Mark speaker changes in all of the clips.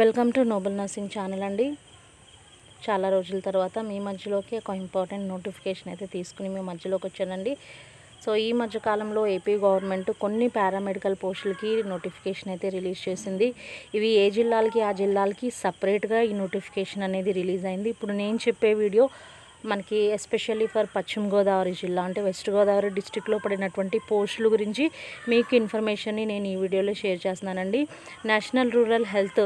Speaker 1: welcome to Noble Nursing channel అండి చాలా రోజుల తర్వాత మీ మధ్యలోకి ఒక ఇంపార్టెంట్ నోటిఫికేషన్ అయితే తీసుకుని మీ మధ్యలోకి వచ్చానండి సో ఈ మధ్యకాలంలో ఏపీ గవర్నమెంట్ కొన్ని పారామెడికల్ పోస్టులకి నోటిఫికేషన్ అయితే రిలీజ్ చేసింది ఇవి ఏ జిల్లాలకి ఆ జిల్లాలకి సపరేట్గా ఈ నోటిఫికేషన్ అనేది రిలీజ్ అయింది ఇప్పుడు నేను చెప్పే వీడియో మనకి ఎస్పెషల్లీ ఫర్ పశ్చిమ గోదావరి జిల్లా అంటే వెస్ట్ గోదావరి డిస్టిక్లో పడినటువంటి పోస్టుల గురించి మీకు ఇన్ఫర్మేషన్ని నేను ఈ వీడియోలో షేర్ చేస్తున్నానండి నేషనల్ రూరల్ హెల్త్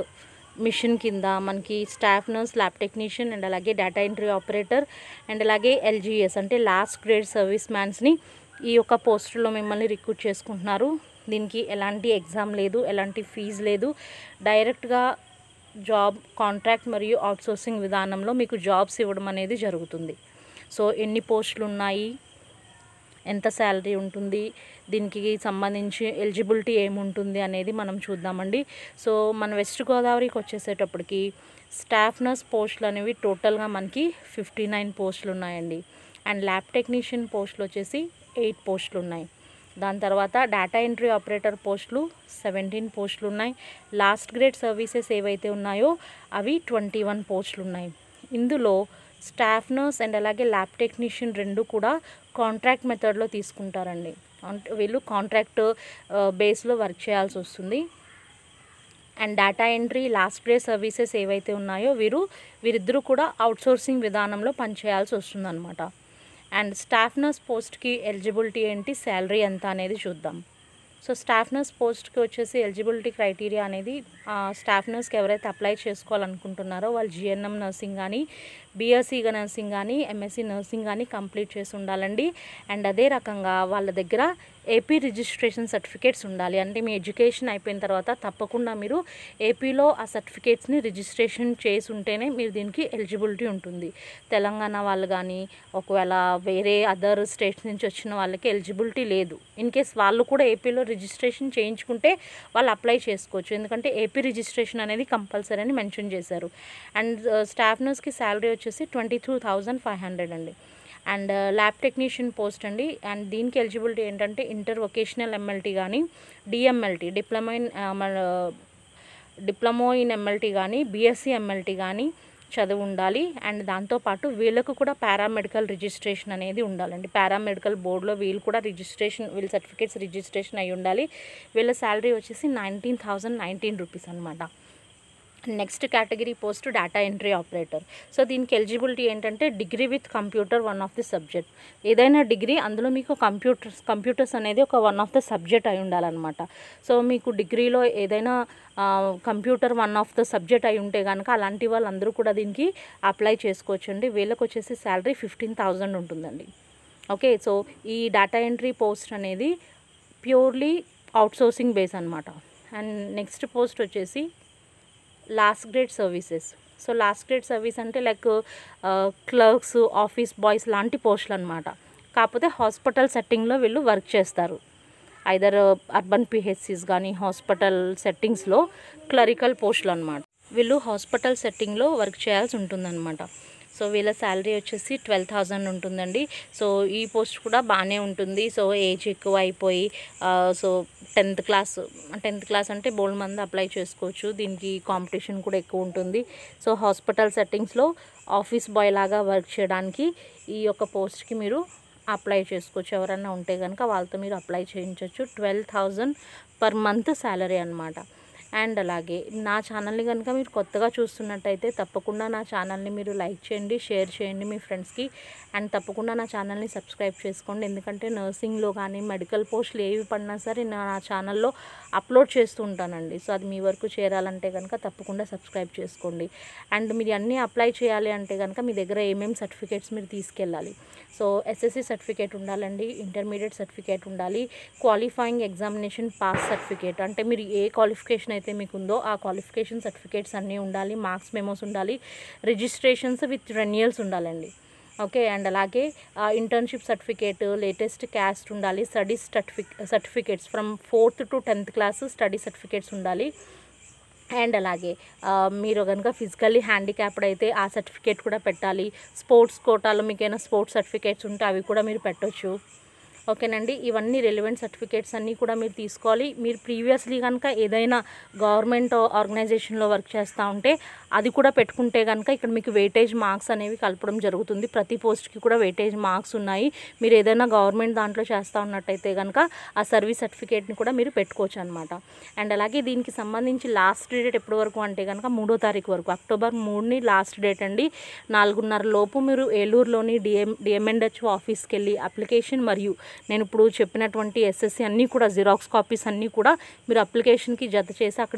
Speaker 1: మిషన్ కింద మనకి staff nurse lab technician and అలాగే డేటా ఎంట్రీ ఆపరేటర్ అండ్ అలాగే ఎల్జీఎస్ అంటే లాస్ట్ గ్రేడ్ సర్వీస్ మ్యాన్స్ని ఈ యొక్క పోస్టులో మిమ్మల్ని రిక్రూట్ చేసుకుంటున్నారు దీనికి ఎలాంటి ఎగ్జామ్ లేదు ఎలాంటి ఫీజు లేదు డైరెక్ట్గా జాబ్ కాంట్రాక్ట్ మరియు అవుట్సోర్సింగ్ విధానంలో మీకు జాబ్స్ ఇవ్వడం అనేది జరుగుతుంది సో ఎన్ని పోస్టులు ఉన్నాయి ఎంత శాలరీ ఉంటుంది దీనికి సంబంధించి ఎలిజిబిలిటీ ఏముంటుంది అనేది మనం చూద్దామండి సో మన వెస్ట్ గోదావరికి వచ్చేసేటప్పటికి స్టాఫ్ నర్స్ పోస్టులు అనేవి టోటల్గా మనకి ఫిఫ్టీ నైన్ పోస్టులు ఉన్నాయండి అండ్ ల్యాబ్ టెక్నీషియన్ పోస్టులు వచ్చేసి ఎయిట్ పోస్టులు ఉన్నాయి దాని తర్వాత డేటా ఎంట్రీ ఆపరేటర్ పోస్టులు సెవెంటీన్ పోస్టులు ఉన్నాయి లాస్ట్ గ్రేడ్ సర్వీసెస్ ఏవైతే ఉన్నాయో అవి ట్వంటీ వన్ పోస్టులు ఉన్నాయి ఇందులో స్టాఫ్ నర్స్ అండ్ అలాగే ల్యాబ్ టెక్నీషియన్ రెండు కూడా కాంట్రాక్ట్ మెథడ్లో తీసుకుంటారండి వీళ్ళు కాంట్రాక్ట్ బేస్లో వర్క్ చేయాల్సి వస్తుంది and data entry last day services ఏవైతే ఉన్నాయో వీరు వీరిద్దరూ కూడా అవుట్సోర్సింగ్ విధానంలో పనిచేయాల్సి వస్తుందనమాట అండ్ స్టాఫ్ నర్స్ పోస్ట్కి ఎలిజిబిలిటీ ఏంటి శాలరీ ఎంత అనేది చూద్దాం సో స్టాఫ్ నర్స్ పోస్ట్కి వచ్చేసి ఎలిజిబిలిటీ క్రైటీరియా అనేది స్టాఫ్ నర్స్కి ఎవరైతే అప్లై చేసుకోవాలనుకుంటున్నారో వాళ్ళు జిఎన్ఎం నర్సింగ్ కానీ బీఎస్సీగా నర్సింగ్ కానీ ఎంఎస్సీ నర్సింగ్ కానీ కంప్లీట్ చేసి ఉండాలండి అండ్ అదే రకంగా వాళ్ళ దగ్గర ఏపీ రిజిస్ట్రేషన్ సర్టిఫికేట్స్ ఉండాలి అంటే మీ ఎడ్యుకేషన్ అయిపోయిన తర్వాత తప్పకుండా మీరు ఏపీలో ఆ సర్టిఫికేట్స్ని రిజిస్ట్రేషన్ చేసి ఉంటేనే మీరు దీనికి ఎలిజిబిలిటీ ఉంటుంది తెలంగాణ వాళ్ళు కానీ ఒకవేళ వేరే అదర్ స్టేట్స్ నుంచి వచ్చిన వాళ్ళకి ఎలిజిబిలిటీ లేదు ఇన్ కేస్ వాళ్ళు కూడా ఏపీలో రిజిస్ట్రేషన్ చేయించుకుంటే వాళ్ళు అప్లై చేసుకోవచ్చు ఎందుకంటే ఏపీ రిజిస్ట్రేషన్ అనేది కంపల్సరీ అని మెన్షన్ చేశారు అండ్ స్టాఫ్ నర్స్కి శాలరీ వచ్చి వచ్చేసి twenty two thousand five hundred అండి and uh, lab technician post అండి అండ్ దీనికి ఎలిజిబిలిటీ ఏంటంటే ఇంటర్ వొకేషనల్ ఎంఎల్టీ కానీ DMLT diploma in uh, diploma in MLT కానీ బీఎస్సీ ఎంఎల్టీ కానీ చదువు ఉండాలి అండ్ దాంతోపాటు వీళ్ళకు కూడా పారామెడికల్ రిజిస్ట్రేషన్ అనేది ఉండాలండి పారామెడికల్ బోర్డులో వీళ్ళు కూడా రిజిస్ట్రేషన్ వీళ్ళ సర్టిఫికేట్స్ రిజిస్ట్రేషన్ అయి ఉండాలి వీళ్ళ శాలరీ వచ్చేసి నైన్టీన్ థౌజండ్ నైన్టీన్ రూపీస్ అనమాట next category post data entry operator so దీనికి ఎలిజిబిలిటీ ఏంటంటే degree with computer one of the subject ఏదైనా డిగ్రీ అందులో మీకు కంప్యూటర్స్ కంప్యూటర్స్ అనేది ఒక వన్ ఆఫ్ ద సబ్జెక్ట్ అయి ఉండాలన్నమాట సో మీకు డిగ్రీలో ఏదైనా computer one of the subject అయి ఉంటే కనుక అలాంటి వాళ్ళందరూ కూడా దీనికి అప్లై చేసుకోవచ్చండి వీళ్ళకి వచ్చేసి శాలరీ ఫిఫ్టీన్ థౌజండ్ ఉంటుందండి ఓకే సో ఈ డేటా ఎంట్రీ పోస్ట్ అనేది ప్యూర్లీ అవుట్సోర్సింగ్ బేస్ అనమాట అండ్ నెక్స్ట్ పోస్ట్ వచ్చేసి last grade services so last grade service అంటే లైక్ క్లర్క్స్ ఆఫీస్ బాయ్స్ లాంటి పోస్టులు అనమాట కాకపోతే హాస్పిటల్ సెట్టింగ్లో వీళ్ళు వర్క్ చేస్తారు ఐదర్ అర్బన్ పిహెచ్సిస్ కానీ హాస్పిటల్ సెట్టింగ్స్లో క్లరికల్ పోస్టులు అనమాట వీళ్ళు హాస్పిటల్ సెట్టింగ్లో వర్క్ చేయాల్సి ఉంటుందన్నమాట సో వీళ్ళ శాలరీ వచ్చేసి ట్వెల్వ్ థౌజండ్ ఉంటుందండి సో ఈ పోస్ట్ కూడా బాగానే ఉంటుంది సో ఏజ్ ఎక్కువ అయిపోయి so uh, tenth class tenth class అంటే బోల్డ్ మంది అప్లై చేసుకోవచ్చు దీనికి కాంపిటీషన్ కూడా ఎక్కువ ఉంటుంది సో హాస్పిటల్ సెట్టింగ్స్లో ఆఫీస్ బాయ్ లాగా వర్క్ చేయడానికి ఈ యొక్క పోస్ట్కి మీరు అప్లై చేసుకోవచ్చు ఎవరైనా ఉంటే కనుక వాళ్ళతో మీరు అప్లై చేయించవచ్చు twelve thousand per month salary అనమాట అండ్ అలాగే నా ఛానల్ని కనుక మీరు కొత్తగా చూస్తున్నట్టయితే తప్పకుండా నా ఛానల్ని మీరు లైక్ చేయండి షేర్ చేయండి మీ ఫ్రెండ్స్కి అండ్ తప్పకుండా నా ఛానల్ని సబ్స్క్రైబ్ చేసుకోండి ఎందుకంటే నర్సింగ్లో కానీ మెడికల్ పోస్టులు ఏవి పడినా సరే నా ఛానల్లో అప్లోడ్ చేస్తూ ఉంటానండి సో అది మీ వరకు చేరాలంటే కనుక తప్పకుండా సబ్స్క్రైబ్ చేసుకోండి అండ్ మీరు అన్నీ అప్లై చేయాలి అంటే కనుక మీ దగ్గర ఏమేమి సర్టిఫికేట్స్ మీరు తీసుకెళ్ళాలి సో ఎస్ఎస్సి సర్టిఫికేట్ ఉండాలండి ఇంటర్మీడియట్ సర్టిఫికేట్ ఉండాలి క్వాలిఫైయింగ్ ఎగ్జామినేషన్ పాస్ సర్టిఫికేట్ అంటే మీరు ఏ క్వాలిఫికేషన్ అయితే ఏదైతే ఉందో ఆ క్వాలిఫికేషన్ సర్టిఫికేట్స్ అన్నీ ఉండాలి మార్క్స్ మెమోస్ ఉండాలి రిజిస్ట్రేషన్స్ విత్ రెన్యువల్స్ ఉండాలండి ఓకే అండ్ అలాగే ఇంటర్న్షిప్ సర్టిఫికేట్ లేటెస్ట్ క్యాస్ట్ ఉండాలి study certificate certificates from fourth to tenth class study certificates ఉండాలి అండ్ అలాగే మీరు కనుక ఫిజికల్లీ హ్యాండిక్యాప్డ్ అయితే ఆ సర్టిఫికేట్ కూడా పెట్టాలి స్పోర్ట్స్ కోటాలో మీకైనా స్పోర్ట్స్ సర్టిఫికేట్స్ ఉంటే అవి కూడా మీరు పెట్టవచ్చు ఓకేనండి ఇవన్నీ రెలివెంట్ సర్టిఫికేట్స్ అన్నీ కూడా మీరు తీసుకోవాలి మీరు ప్రీవియస్లీ కనుక ఏదైనా గవర్నమెంట్ ఆర్గనైజేషన్లో వర్క్ చేస్తూ ఉంటే అది కూడా పెట్టుకుంటే కనుక ఇక్కడ మీకు వెయిటేజ్ మార్క్స్ అనేవి కలపడం జరుగుతుంది ప్రతి పోస్ట్కి కూడా వెయిటేజ్ మార్క్స్ ఉన్నాయి మీరు ఏదైనా గవర్నమెంట్ దాంట్లో చేస్తూ ఉన్నట్టయితే కనుక ఆ సర్వీస్ సర్టిఫికేట్ని కూడా మీరు పెట్టుకోవచ్చు అనమాట అండ్ అలాగే దీనికి సంబంధించి లాస్ట్ డేట్ ఎప్పటి వరకు అంటే కనుక మూడో తారీఖు వరకు అక్టోబర్ మూడుని లాస్ట్ డేట్ అండి నాలుగున్నర లోపు మీరు ఏలూరులోని డిఎం డిఎంఎన్హెచ్ఓ ఆఫీస్కి వెళ్ళి అప్లికేషన్ మరియు నేను ఇప్పుడు చెప్పినటువంటి ఎస్ఎస్సి అన్నీ కూడా జిరాక్స్ కాపీస్ అన్నీ కూడా మీరు అప్లికేషన్కి జత చేసి అక్కడ